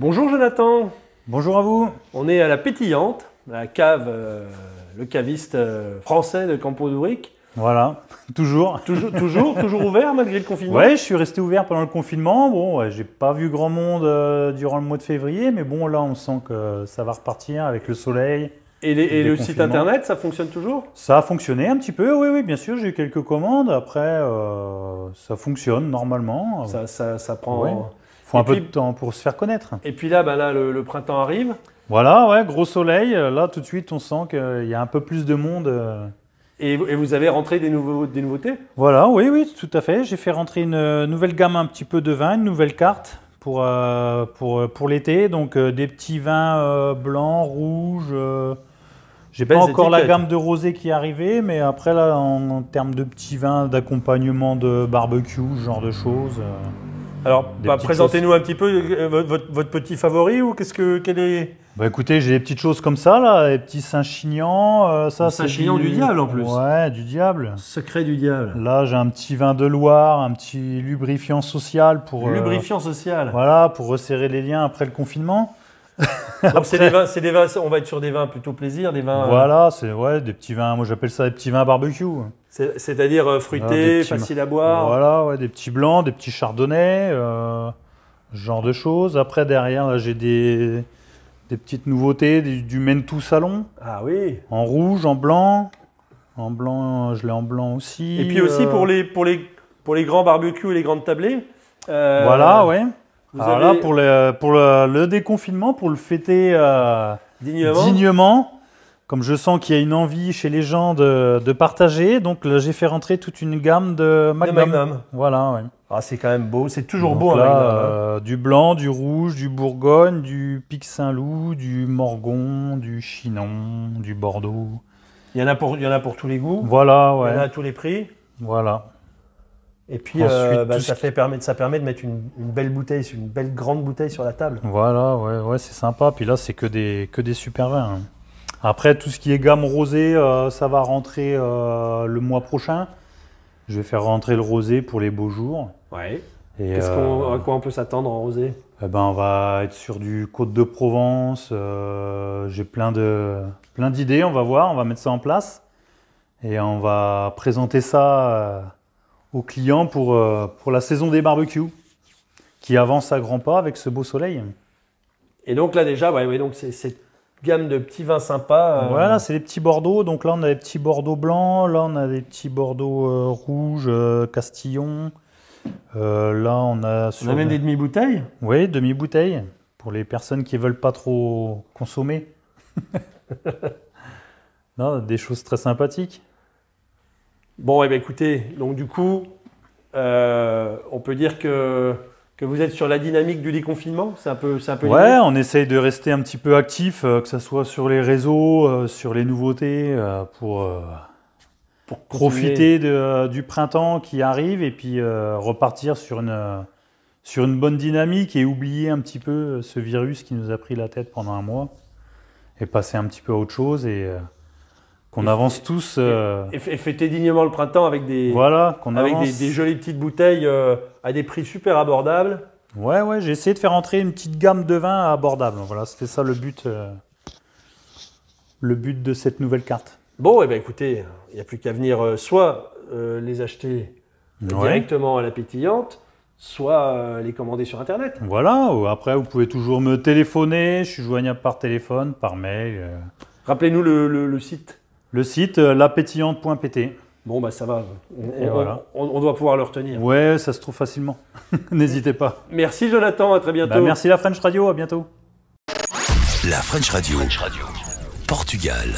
Bonjour Jonathan. Bonjour à vous. On est à la Pétillante, la cave, euh, le caviste euh, français de Campo d'Ouric. Voilà, toujours. Toujours, toujours, toujours ouvert malgré le confinement. Ouais, je suis resté ouvert pendant le confinement. Bon, j'ai pas vu grand monde euh, durant le mois de février, mais bon, là, on sent que ça va repartir avec le soleil. Et, le site internet, ça fonctionne toujours Ça a fonctionné un petit peu, oui, oui, bien sûr, j'ai eu quelques commandes. Après, ça fonctionne normalement. Ça, prend faut un peu de temps pour se faire connaître. Et puis là, bah là le, printemps arrive. Voilà, ouais, gros soleil. Là, tout de suite, on sent qu'il y a un peu plus de monde. Euh. Et, vous avez rentré des, nouveautés Voilà, oui, oui, tout à fait. J'ai fait rentrer une nouvelle gamme un petit peu de vin, une nouvelle carte pour, euh, pour, euh, pour l'été. Donc des petits vins blancs, rouges. J'ai pas encore la gamme de rosé qui est arrivée, mais après, là, en, en termes de petits vins, d'accompagnement de barbecue, ce genre de choses. Alors, bah, présentez-nous un petit peu euh, votre, petit favori ou qu'est-ce que est bah écoutez, j'ai des petites choses comme ça là, des petits Saint-Chinian, euh, ça saint du... diable en plus. Ouais, du diable. Secret du diable. Là, j'ai un petit vin de Loire, un petit lubrifiant social pour euh, lubrifiant social. Voilà, pour resserrer les liens après le confinement. c'est des vins, c'est on va être sur des vins plutôt plaisir, des vins. Voilà, c'est ouais, des petits vins. Moi j'appelle ça des petits vins barbecue. C'est-à-dire euh, fruité, ah, facile à boire Voilà, ouais, des petits blancs, des petits chardonnays, euh, genre de choses. Après, derrière, j'ai des, petites nouveautés, du, du Mentou Salon. Ah oui En rouge, en blanc. En blanc, je l'ai en blanc aussi. Et puis aussi euh, pour, les, pour, les, pour les grands barbecues et les grandes tablées. voilà, ouais. Voilà ah, pour, pour le, déconfinement, pour le fêter dignement comme je sens qu'il y a une envie chez les gens de, partager, donc j'ai fait rentrer toute une gamme de Magnum. Voilà, ah, c'est quand même beau, c'est toujours beau hein, hein. euh, du blanc, du rouge, du Bourgogne, du Pic Saint-Loup, du Morgon, du Chinon, du Bordeaux. Il y en a pour, y en a pour tous les goûts. Voilà, ouais. Il y en a à tous les prix. Voilà. Et puis, euh, bah, ça, fait, permet, ça permet de mettre une, belle bouteille, une belle grande bouteille sur la table. Voilà, ouais, ouais c'est sympa. Puis là, c'est que des, que des super vins. Hein. Après, tout ce qui est gamme rosé, euh, ça va rentrer euh, le mois prochain. Je vais faire rentrer le rosé pour les beaux jours. Ouais. Qu'est-ce qu'on, euh, à quoi on peut s'attendre en rosé eh ben, On va être sur du Côte de Provence. j'ai plein, de, plein d'idées, on va voir, on va mettre ça en place. Et on va présenter ça aux clients pour, pour la saison des barbecues qui avance à grands pas avec ce beau soleil. Et donc là déjà, ouais, donc c'est gamme de petits vins sympas. Euh. Voilà, c'est des petits Bordeaux. Donc là, on a des petits Bordeaux blancs, là, on a des petits Bordeaux euh, rouges, euh, Castillon. Euh, là, on a. On a des demi-bouteilles Oui, demi-bouteilles. Pour les personnes qui ne veulent pas trop consommer. non, des choses très sympathiques. Bon, et eh ben, écoutez, donc du coup, on peut dire que que vous êtes sur la dynamique du déconfinement C'est un peu, Ouais, on essaye de rester un petit peu actif, euh, que ce soit sur les réseaux, euh, sur les nouveautés, euh, pour, profiter du printemps qui arrive et puis repartir sur une, sur une bonne dynamique et oublier un petit peu ce virus qui nous a pris la tête pendant un mois et passer un petit peu à autre chose et on avance tous. Et, euh, fêter dignement le printemps avec des, voilà, avec des, des, jolies petites bouteilles euh, à des prix super abordables. Ouais, ouais, j'ai essayé de faire entrer une petite gamme de vins abordables. Voilà, c'était ça le but, euh, le but de cette nouvelle carte. Bon, et eh ben écoutez, il n'y a plus qu'à venir soit les acheter directement à la pétillante, soit les commander sur Internet. Voilà, après vous pouvez toujours me téléphoner, je suis joignable par téléphone, par mail. Rappelez-nous le, le site. Le site euh, lapétillante.pt. Bon, bah ça va. On, doit pouvoir le retenir. Ouais, ça se trouve facilement. N'hésitez pas. Merci Jonathan, à très bah, bientôt. merci la French Radio, à bientôt. La French Radio. Portugal.